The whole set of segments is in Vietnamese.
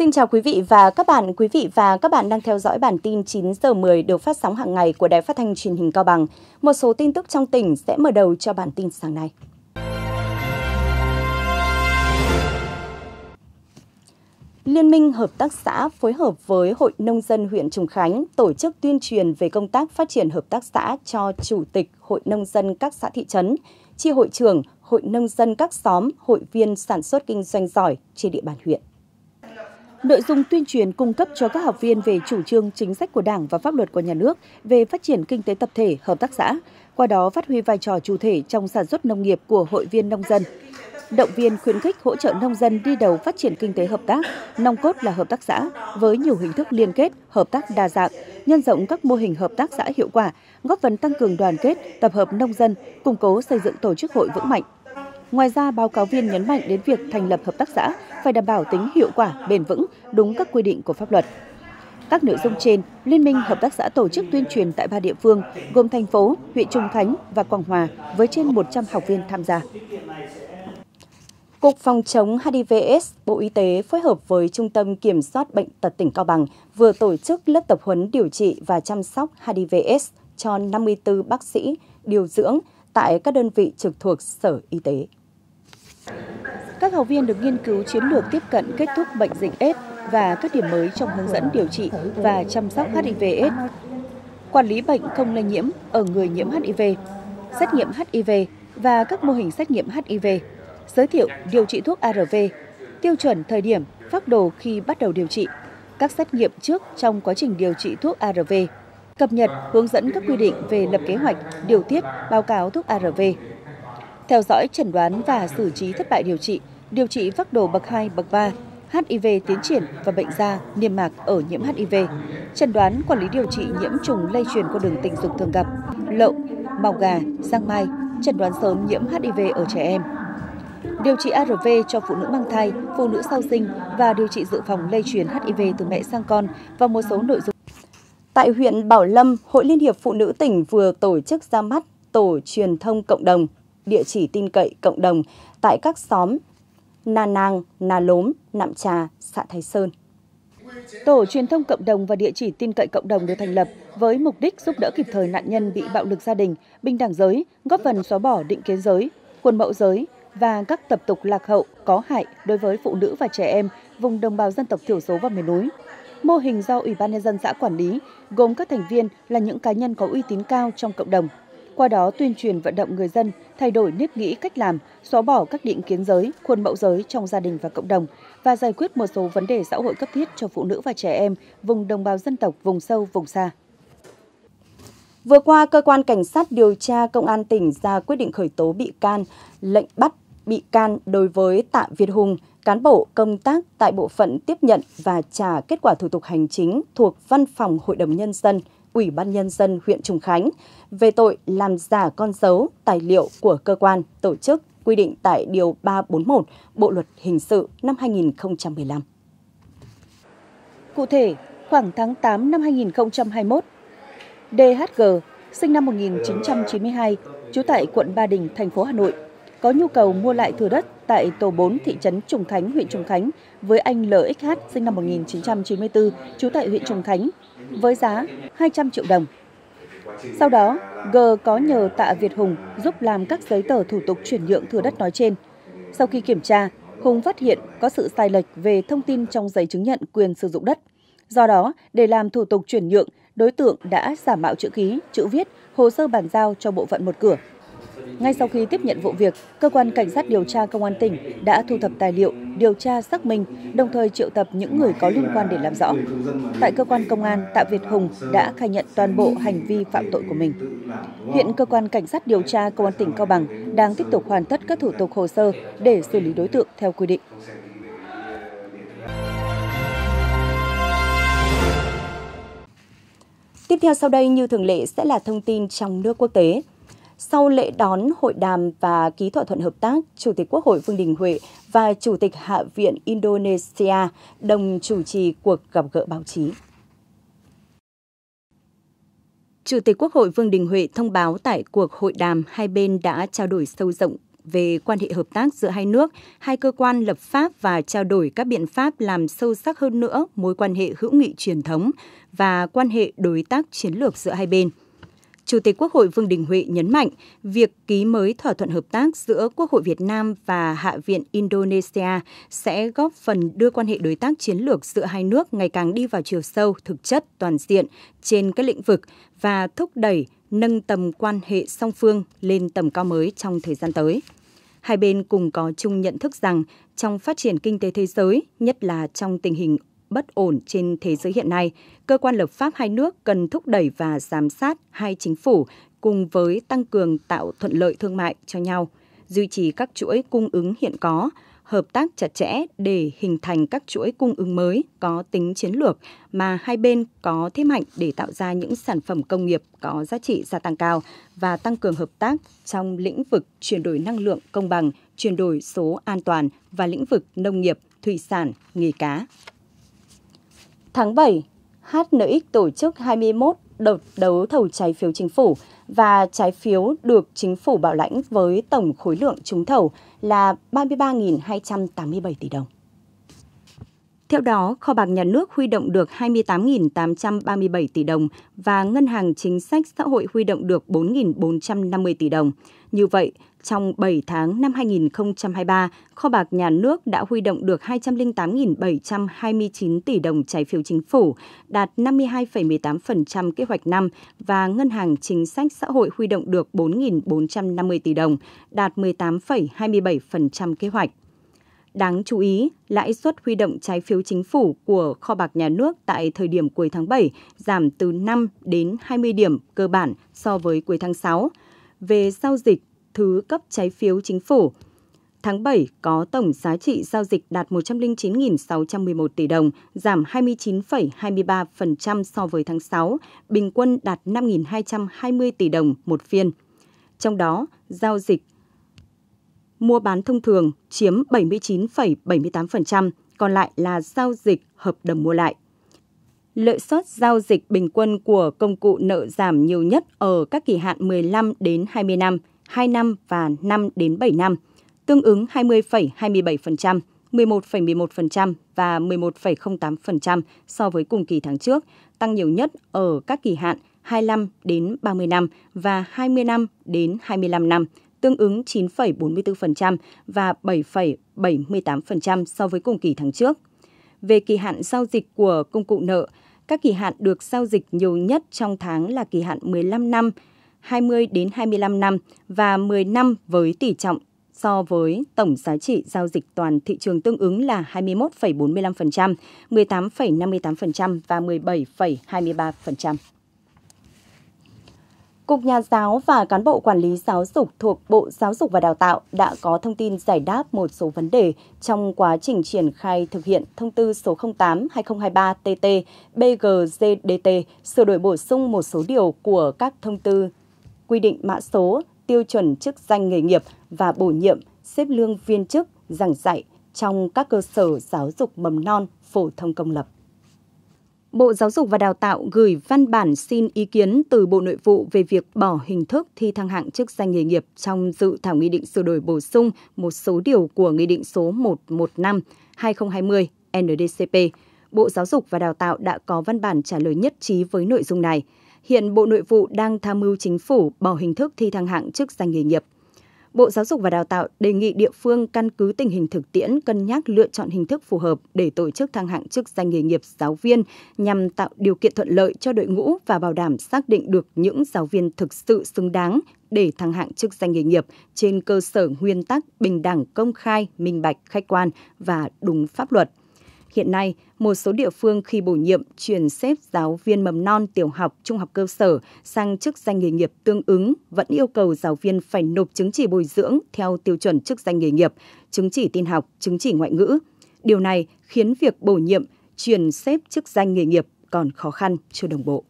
Xin chào quý vị và các bạn. Quý vị và các bạn đang theo dõi bản tin 9 giờ 10 được phát sóng hàng ngày của Đài Phát thanh Truyền hình Cao Bằng. Một số tin tức trong tỉnh sẽ mở đầu cho bản tin sáng nay. Liên minh Hợp tác xã phối hợp với Hội Nông dân huyện Trùng Khánh tổ chức tuyên truyền về công tác phát triển hợp tác xã cho Chủ tịch Hội Nông dân các xã thị trấn, chi hội trưởng, Hội Nông dân các xóm, hội viên sản xuất kinh doanh giỏi trên địa bàn huyện. Nội dung tuyên truyền cung cấp cho các học viên về chủ trương chính sách của Đảng và pháp luật của nhà nước về phát triển kinh tế tập thể, hợp tác xã, qua đó phát huy vai trò chủ thể trong sản xuất nông nghiệp của hội viên nông dân. Động viên khuyến khích hỗ trợ nông dân đi đầu phát triển kinh tế hợp tác, nòng cốt là hợp tác xã với nhiều hình thức liên kết, hợp tác đa dạng, nhân rộng các mô hình hợp tác xã hiệu quả, góp phần tăng cường đoàn kết, tập hợp nông dân, củng cố xây dựng tổ chức hội vững mạnh. Ngoài ra, báo cáo viên nhấn mạnh đến việc thành lập hợp tác xã phải đảm bảo tính hiệu quả, bền vững, đúng các quy định của pháp luật. Các nội dung trên, Liên minh Hợp tác xã tổ chức tuyên truyền tại ba địa phương gồm thành phố, huyện Trung Khánh và Quảng Hòa với trên 100 học viên tham gia. Cục Phòng chống HIVS, Bộ Y tế phối hợp với Trung tâm Kiểm soát Bệnh tật tỉnh Cao Bằng vừa tổ chức lớp tập huấn điều trị và chăm sóc HIVS cho 54 bác sĩ điều dưỡng tại các đơn vị trực thuộc Sở Y tế. Các học viên được nghiên cứu chiến lược tiếp cận kết thúc bệnh dịch AIDS và các điểm mới trong hướng dẫn điều trị và chăm sóc HIV AIDS. Quản lý bệnh không lây nhiễm ở người nhiễm HIV, xét nghiệm HIV và các mô hình xét nghiệm HIV, giới thiệu điều trị thuốc ARV, tiêu chuẩn thời điểm, phác đồ khi bắt đầu điều trị, các xét nghiệm trước trong quá trình điều trị thuốc ARV, cập nhật hướng dẫn các quy định về lập kế hoạch, điều tiết, báo cáo thuốc ARV, theo dõi chẩn đoán và xử trí thất bại điều trị điều trị phác đồ bậc 2, bậc 3, HIV tiến triển và bệnh da, niêm mạc ở nhiễm HIV, chẩn đoán quản lý điều trị nhiễm trùng lây truyền qua đường tình dục thường gặp, lậu, màu gà, giang mai, chẩn đoán sớm nhiễm HIV ở trẻ em. Điều trị ARV cho phụ nữ mang thai, phụ nữ sau sinh và điều trị dự phòng lây truyền HIV từ mẹ sang con và một số nội dung. Tại huyện Bảo Lâm, Hội Liên hiệp Phụ nữ tỉnh vừa tổ chức ra mắt tổ truyền thông cộng đồng, địa chỉ tin cậy cộng đồng tại các xóm Na Nang, Na Lốm, Nạm Trà, xã Thái Sơn. Tổ truyền thông cộng đồng và địa chỉ tin cậy cộng đồng được thành lập với mục đích giúp đỡ kịp thời nạn nhân bị bạo lực gia đình, bình đẳng giới, góp phần xóa bỏ định kiến giới, khuôn mẫu giới và các tập tục lạc hậu có hại đối với phụ nữ và trẻ em vùng đồng bào dân tộc thiểu số và miền núi. Mô hình do Ủy ban nhân dân xã quản lý gồm các thành viên là những cá nhân có uy tín cao trong cộng đồng qua đó tuyên truyền vận động người dân thay đổi nếp nghĩ cách làm, xóa bỏ các định kiến giới, khuôn mẫu giới trong gia đình và cộng đồng và giải quyết một số vấn đề xã hội cấp thiết cho phụ nữ và trẻ em vùng đồng bào dân tộc, vùng sâu, vùng xa. Vừa qua, cơ quan cảnh sát điều tra công an tỉnh ra quyết định khởi tố bị can, lệnh bắt bị can đối với Tạ Việt Hùng, cán bộ công tác tại bộ phận tiếp nhận và trả kết quả thủ tục hành chính thuộc Văn phòng Hội đồng Nhân dân Ủy ban Nhân dân huyện Trùng Khánh về tội làm giả con dấu, tài liệu của cơ quan, tổ chức quy định tại Điều 341 Bộ Luật Hình sự năm 2015. Cụ thể, khoảng tháng 8 năm 2021, DHG, sinh năm 1992, trú tại quận Ba Đình, thành phố Hà Nội, có nhu cầu mua lại thừa đất tại tổ 4 thị trấn Trùng Khánh, huyện Trùng Khánh với anh LXH sinh năm 1994, trú tại huyện Trùng Khánh với giá 200 triệu đồng. Sau đó, G có nhờ Tạ Việt Hùng giúp làm các giấy tờ thủ tục chuyển nhượng thừa đất nói trên. Sau khi kiểm tra, Hùng phát hiện có sự sai lệch về thông tin trong giấy chứng nhận quyền sử dụng đất. Do đó, để làm thủ tục chuyển nhượng, đối tượng đã giả mạo chữ ký, chữ viết, hồ sơ bàn giao cho bộ phận một cửa ngay sau khi tiếp nhận vụ việc, cơ quan cảnh sát điều tra công an tỉnh đã thu thập tài liệu, điều tra xác minh, đồng thời triệu tập những người có liên quan để làm rõ. Tại cơ quan công an, Tạ Việt Hùng đã khai nhận toàn bộ hành vi phạm tội của mình. Hiện cơ quan cảnh sát điều tra công an tỉnh Cao Bằng đang tiếp tục hoàn tất các thủ tục hồ sơ để xử lý đối tượng theo quy định. Tiếp theo sau đây như thường lệ sẽ là thông tin trong nước quốc tế. Sau lễ đón, hội đàm và ký thỏa thuận hợp tác, Chủ tịch Quốc hội Vương Đình Huệ và Chủ tịch Hạ viện Indonesia đồng chủ trì cuộc gặp gỡ báo chí. Chủ tịch Quốc hội Vương Đình Huệ thông báo tại cuộc hội đàm hai bên đã trao đổi sâu rộng về quan hệ hợp tác giữa hai nước, hai cơ quan lập pháp và trao đổi các biện pháp làm sâu sắc hơn nữa mối quan hệ hữu nghị truyền thống và quan hệ đối tác chiến lược giữa hai bên. Chủ tịch Quốc hội Vương Đình Huệ nhấn mạnh, việc ký mới thỏa thuận hợp tác giữa Quốc hội Việt Nam và Hạ viện Indonesia sẽ góp phần đưa quan hệ đối tác chiến lược giữa hai nước ngày càng đi vào chiều sâu, thực chất, toàn diện trên các lĩnh vực và thúc đẩy nâng tầm quan hệ song phương lên tầm cao mới trong thời gian tới. Hai bên cùng có chung nhận thức rằng trong phát triển kinh tế thế giới, nhất là trong tình hình bất ổn trên thế giới hiện nay, cơ quan lập pháp hai nước cần thúc đẩy và giám sát hai chính phủ cùng với tăng cường tạo thuận lợi thương mại cho nhau, duy trì các chuỗi cung ứng hiện có, hợp tác chặt chẽ để hình thành các chuỗi cung ứng mới có tính chiến lược mà hai bên có thế mạnh để tạo ra những sản phẩm công nghiệp có giá trị gia tăng cao và tăng cường hợp tác trong lĩnh vực chuyển đổi năng lượng công bằng, chuyển đổi số an toàn và lĩnh vực nông nghiệp, thủy sản, nghề cá. Tháng 7, HNX tổ chức 21 đợt đấu thầu trái phiếu chính phủ và trái phiếu được chính phủ bảo lãnh với tổng khối lượng trúng thầu là 33.287 tỷ đồng. Theo đó, kho bạc nhà nước huy động được 28.837 tỷ đồng và ngân hàng chính sách xã hội huy động được 4.450 tỷ đồng. Như vậy, trong 7 tháng năm 2023, kho bạc nhà nước đã huy động được 208.729 tỷ đồng trái phiếu chính phủ, đạt 52,18% kế hoạch năm và Ngân hàng Chính sách Xã hội huy động được 4.450 tỷ đồng, đạt 18,27% kế hoạch. Đáng chú ý, lãi suất huy động trái phiếu chính phủ của kho bạc nhà nước tại thời điểm cuối tháng 7 giảm từ 5 đến 20 điểm cơ bản so với cuối tháng 6. Về giao dịch, thứ cấp trái phiếu chính phủ. Tháng 7 có tổng giá trị giao dịch đạt 109.611 tỷ đồng, giảm 29,23% so với tháng 6, bình quân đạt 5.220 tỷ đồng một phiên. Trong đó, giao dịch mua bán thông thường chiếm 79,78%, còn lại là giao dịch hợp đồng mua lại. Lợi suất giao dịch bình quân của công cụ nợ giảm nhiều nhất ở các kỳ hạn 15 đến 20 năm – 2 năm và 5 đến 7 năm, tương ứng 20,27%, 11,11% và 11,08% so với cùng kỳ tháng trước, tăng nhiều nhất ở các kỳ hạn 25 đến 30 năm và 20 năm đến 25 năm, tương ứng 9,44% và 7,78% so với cùng kỳ tháng trước. Về kỳ hạn giao dịch của công cụ nợ, các kỳ hạn được giao dịch nhiều nhất trong tháng là kỳ hạn 15 năm 20 đến 25 năm và 10 năm với tỷ trọng so với tổng giá trị giao dịch toàn thị trường tương ứng là 21,45%, 18,58% và 17,23%. Cục Nhà giáo và cán bộ quản lý giáo dục thuộc Bộ Giáo dục và Đào tạo đã có thông tin giải đáp một số vấn đề trong quá trình triển khai thực hiện thông tư số 08-2023-TT-BGZDT sửa đổi bổ sung một số điều của các thông tư quy định mã số, tiêu chuẩn chức danh nghề nghiệp và bổ nhiệm, xếp lương viên chức, giảng dạy trong các cơ sở giáo dục mầm non, phổ thông công lập. Bộ Giáo dục và Đào tạo gửi văn bản xin ý kiến từ Bộ Nội vụ về việc bỏ hình thức thi thăng hạng chức danh nghề nghiệp trong dự thảo nghị định sửa đổi bổ sung một số điều của Nghị định số 115-2020 NDCP. Bộ Giáo dục và Đào tạo đã có văn bản trả lời nhất trí với nội dung này – Hiện Bộ Nội vụ đang tham mưu chính phủ bỏ hình thức thi thăng hạng chức danh nghề nghiệp. Bộ Giáo dục và Đào tạo đề nghị địa phương căn cứ tình hình thực tiễn cân nhắc lựa chọn hình thức phù hợp để tổ chức thăng hạng chức danh nghề nghiệp giáo viên nhằm tạo điều kiện thuận lợi cho đội ngũ và bảo đảm xác định được những giáo viên thực sự xứng đáng để thăng hạng chức danh nghề nghiệp trên cơ sở nguyên tắc bình đẳng, công khai, minh bạch, khách quan và đúng pháp luật. Hiện nay, một số địa phương khi bổ nhiệm chuyển xếp giáo viên mầm non, tiểu học, trung học cơ sở sang chức danh nghề nghiệp tương ứng vẫn yêu cầu giáo viên phải nộp chứng chỉ bồi dưỡng theo tiêu chuẩn chức danh nghề nghiệp, chứng chỉ tin học, chứng chỉ ngoại ngữ. Điều này khiến việc bổ nhiệm chuyển xếp chức danh nghề nghiệp còn khó khăn chưa đồng bộ.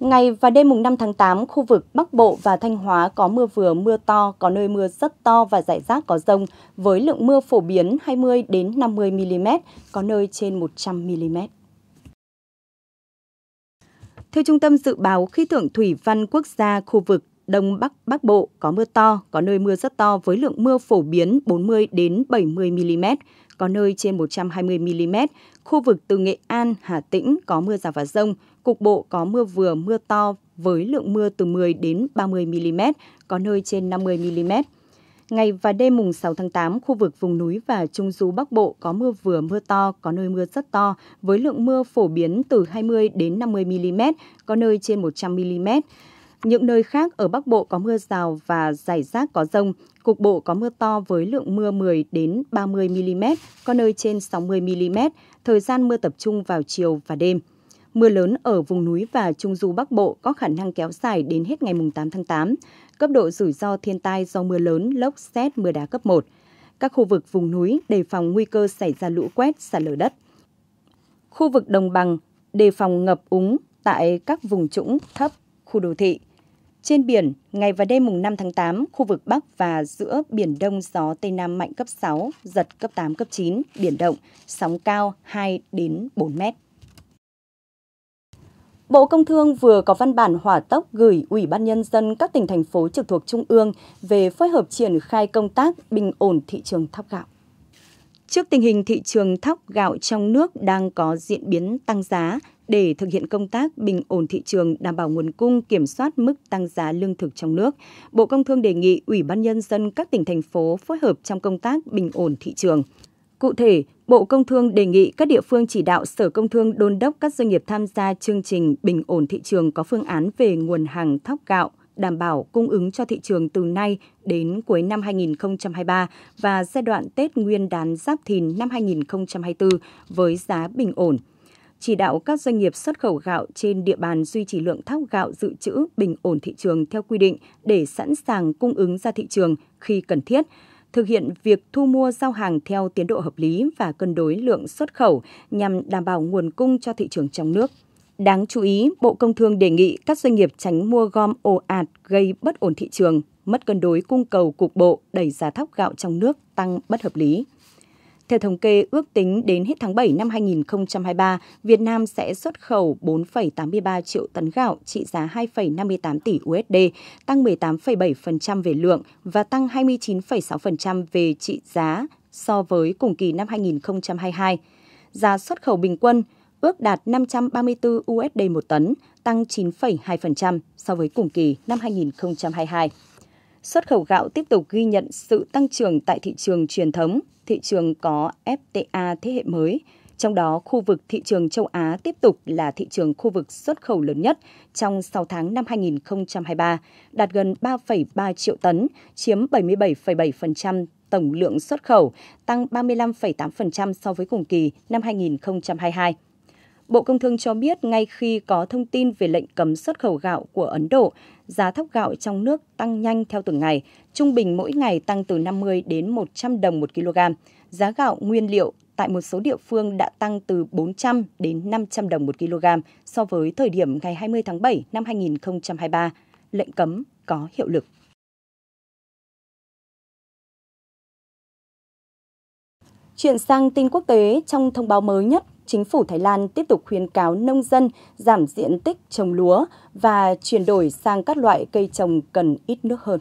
Ngày và đêm mùng 5 tháng 8, khu vực Bắc Bộ và Thanh Hóa có mưa vừa, mưa to, có nơi mưa rất to và rải rác có rông, với lượng mưa phổ biến 20 đến 50 mm, có nơi trên 100 mm. Theo Trung tâm Dự báo Khí tượng Thủy văn Quốc gia khu vực Đông Bắc Bắc Bộ có mưa to, có nơi mưa rất to với lượng mưa phổ biến 40 đến 70 mm, có nơi trên 120 mm. Khu vực từ Nghệ An, Hà Tĩnh có mưa rào và rông, cục bộ có mưa vừa mưa to với lượng mưa từ 10 đến 30 mm, có nơi trên 50 mm. Ngày và đêm mùng 6 tháng 8, khu vực vùng núi và trung du Bắc Bộ có mưa vừa mưa to, có nơi mưa rất to, với lượng mưa phổ biến từ 20 đến 50 mm, có nơi trên 100 mm. Những nơi khác ở Bắc Bộ có mưa rào và rải rác có rông, cục bộ có mưa to với lượng mưa 10 đến 30 mm, có nơi trên 60 mm, thời gian mưa tập trung vào chiều và đêm. Mưa lớn ở vùng núi và trung du Bắc Bộ có khả năng kéo dài đến hết ngày 8 tháng 8. Cấp độ rủi ro thiên tai do mưa lớn, lốc, xét, mưa đá cấp 1. Các khu vực vùng núi đề phòng nguy cơ xảy ra lũ quét, sạt lở đất. Khu vực đồng bằng đề phòng ngập úng tại các vùng trũng thấp, khu đô thị. Trên biển, ngày và đêm mùng 5 tháng 8, khu vực Bắc và giữa Biển Đông gió Tây Nam mạnh cấp 6, giật cấp 8, cấp 9, biển động, sóng cao 2 đến 4 mét. Bộ Công Thương vừa có văn bản hỏa tốc gửi Ủy ban Nhân dân các tỉnh, thành phố trực thuộc Trung ương về phối hợp triển khai công tác bình ổn thị trường thóc gạo. Trước tình hình thị trường thóc gạo trong nước đang có diễn biến tăng giá, để thực hiện công tác bình ổn thị trường, đảm bảo nguồn cung, kiểm soát mức tăng giá lương thực trong nước, Bộ Công Thương đề nghị Ủy ban Nhân dân các tỉnh, thành phố phối hợp trong công tác bình ổn thị trường. Cụ thể, Bộ Công Thương đề nghị các địa phương chỉ đạo Sở Công Thương đôn đốc các doanh nghiệp tham gia chương trình bình ổn thị trường có phương án về nguồn hàng thóc gạo, đảm bảo cung ứng cho thị trường từ nay đến cuối năm 2023 và giai đoạn Tết Nguyên đán Giáp Thìn năm 2024 với giá bình ổn chỉ đạo các doanh nghiệp xuất khẩu gạo trên địa bàn duy trì lượng thóc gạo dự trữ bình ổn thị trường theo quy định để sẵn sàng cung ứng ra thị trường khi cần thiết thực hiện việc thu mua giao hàng theo tiến độ hợp lý và cân đối lượng xuất khẩu nhằm đảm bảo nguồn cung cho thị trường trong nước. Đáng chú ý, Bộ Công Thương đề nghị các doanh nghiệp tránh mua gom ồ ạt gây bất ổn thị trường, mất cân đối cung cầu cục bộ, đẩy giá thóc gạo trong nước tăng bất hợp lý. Theo thống kê, ước tính đến hết tháng 7 năm 2023, Việt Nam sẽ xuất khẩu 4,83 triệu tấn gạo trị giá 2,58 tỷ USD, tăng 18,7% về lượng và tăng 29,6% về trị giá so với cùng kỳ năm 2022. Giá xuất khẩu bình quân ước đạt 534 USD một tấn, tăng 9,2% so với cùng kỳ năm 2022. Xuất khẩu gạo tiếp tục ghi nhận sự tăng trưởng tại thị trường truyền thống, thị trường có FTA thế hệ mới. Trong đó, khu vực thị trường châu Á tiếp tục là thị trường khu vực xuất khẩu lớn nhất trong 6 tháng năm 2023, đạt gần 3,3 triệu tấn, chiếm 77,7% tổng lượng xuất khẩu, tăng 35,8% so với cùng kỳ năm 2022. Bộ Công Thương cho biết ngay khi có thông tin về lệnh cấm xuất khẩu gạo của Ấn Độ, giá thóc gạo trong nước tăng nhanh theo từng ngày, trung bình mỗi ngày tăng từ 50 đến 100 đồng một kg. Giá gạo nguyên liệu tại một số địa phương đã tăng từ 400 đến 500 đồng một kg so với thời điểm ngày 20 tháng 7 năm 2023. Lệnh cấm có hiệu lực. Chuyển sang tin quốc tế, trong thông báo mới nhất chính phủ Thái Lan tiếp tục khuyến cáo nông dân giảm diện tích trồng lúa và chuyển đổi sang các loại cây trồng cần ít nước hơn.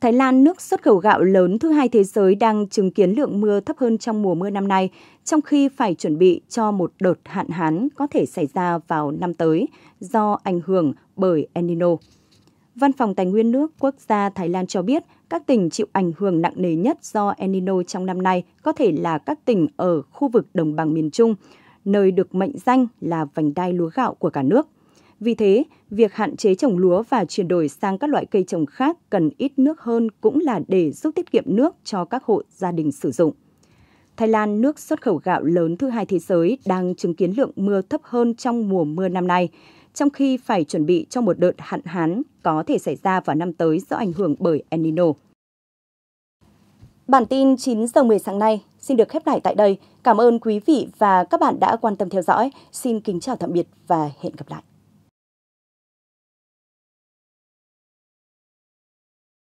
Thái Lan, nước xuất khẩu gạo lớn thứ hai thế giới đang chứng kiến lượng mưa thấp hơn trong mùa mưa năm nay, trong khi phải chuẩn bị cho một đợt hạn hán có thể xảy ra vào năm tới do ảnh hưởng bởi El Nino. Văn phòng Tài nguyên nước quốc gia Thái Lan cho biết, các tỉnh chịu ảnh hưởng nặng nề nhất do El Nino trong năm nay có thể là các tỉnh ở khu vực đồng bằng miền Trung, nơi được mệnh danh là vành đai lúa gạo của cả nước. Vì thế, việc hạn chế trồng lúa và chuyển đổi sang các loại cây trồng khác cần ít nước hơn cũng là để giúp tiết kiệm nước cho các hộ gia đình sử dụng. Thái Lan, nước xuất khẩu gạo lớn thứ hai thế giới, đang chứng kiến lượng mưa thấp hơn trong mùa mưa năm nay trong khi phải chuẩn bị cho một đợt hạn hán có thể xảy ra vào năm tới do ảnh hưởng bởi El Nino. Bản tin 9 giờ 10 sáng nay xin được khép lại tại đây. Cảm ơn quý vị và các bạn đã quan tâm theo dõi. Xin kính chào tạm biệt và hẹn gặp lại.